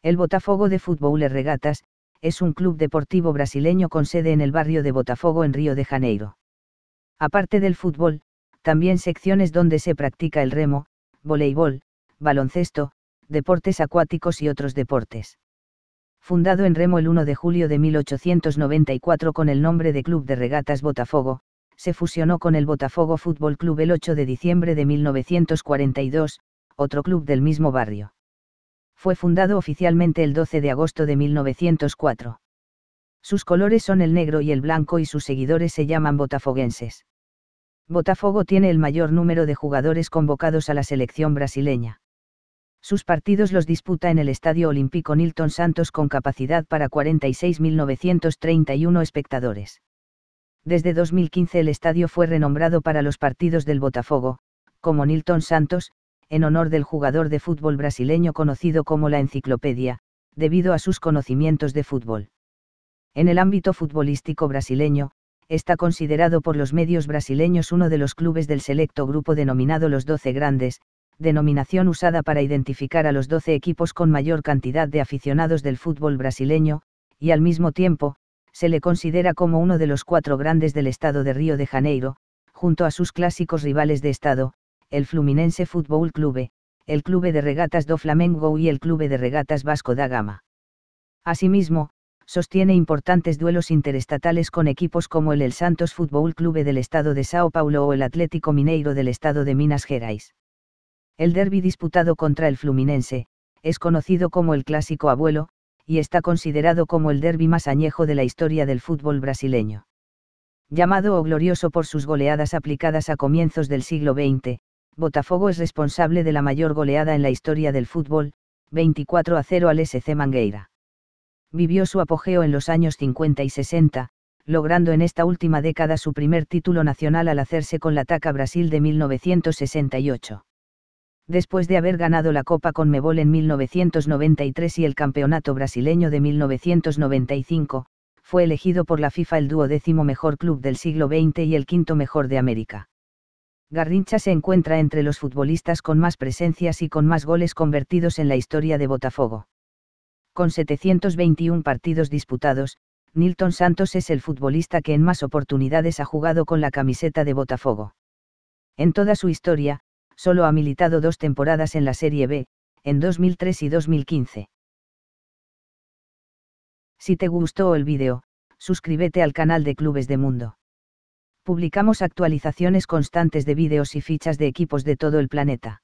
El Botafogo de Fútbol Regatas, es un club deportivo brasileño con sede en el barrio de Botafogo en Río de Janeiro. Aparte del fútbol, también secciones donde se practica el remo, voleibol, baloncesto, deportes acuáticos y otros deportes. Fundado en Remo el 1 de julio de 1894 con el nombre de Club de Regatas Botafogo, se fusionó con el Botafogo Fútbol Club el 8 de diciembre de 1942, otro club del mismo barrio. Fue fundado oficialmente el 12 de agosto de 1904. Sus colores son el negro y el blanco y sus seguidores se llaman botafoguenses. Botafogo tiene el mayor número de jugadores convocados a la selección brasileña. Sus partidos los disputa en el Estadio Olímpico Nilton Santos con capacidad para 46.931 espectadores. Desde 2015 el estadio fue renombrado para los partidos del Botafogo, como Nilton Santos, en honor del jugador de fútbol brasileño conocido como la Enciclopedia, debido a sus conocimientos de fútbol. En el ámbito futbolístico brasileño, está considerado por los medios brasileños uno de los clubes del selecto grupo denominado los Doce grandes, denominación usada para identificar a los 12 equipos con mayor cantidad de aficionados del fútbol brasileño, y al mismo tiempo, se le considera como uno de los cuatro grandes del estado de Río de Janeiro, junto a sus clásicos rivales de estado, el Fluminense Fútbol Clube, el Clube de Regatas do Flamengo y el Clube de Regatas Vasco da Gama. Asimismo, sostiene importantes duelos interestatales con equipos como el El Santos Fútbol Clube del estado de Sao Paulo o el Atlético Mineiro del estado de Minas Gerais. El derby disputado contra el Fluminense, es conocido como el clásico abuelo, y está considerado como el derby más añejo de la historia del fútbol brasileño. Llamado o glorioso por sus goleadas aplicadas a comienzos del siglo XX, Botafogo es responsable de la mayor goleada en la historia del fútbol, 24 a 0 al SC Mangueira. Vivió su apogeo en los años 50 y 60, logrando en esta última década su primer título nacional al hacerse con la TACA Brasil de 1968 después de haber ganado la Copa con Mebol en 1993 y el Campeonato Brasileño de 1995, fue elegido por la FIFA el duodécimo mejor club del siglo XX y el quinto mejor de América. Garrincha se encuentra entre los futbolistas con más presencias y con más goles convertidos en la historia de Botafogo. Con 721 partidos disputados, Nilton Santos es el futbolista que en más oportunidades ha jugado con la camiseta de Botafogo. En toda su historia, solo ha militado dos temporadas en la Serie B, en 2003 y 2015. Si te gustó el vídeo, suscríbete al canal de Clubes de Mundo. Publicamos actualizaciones constantes de vídeos y fichas de equipos de todo el planeta.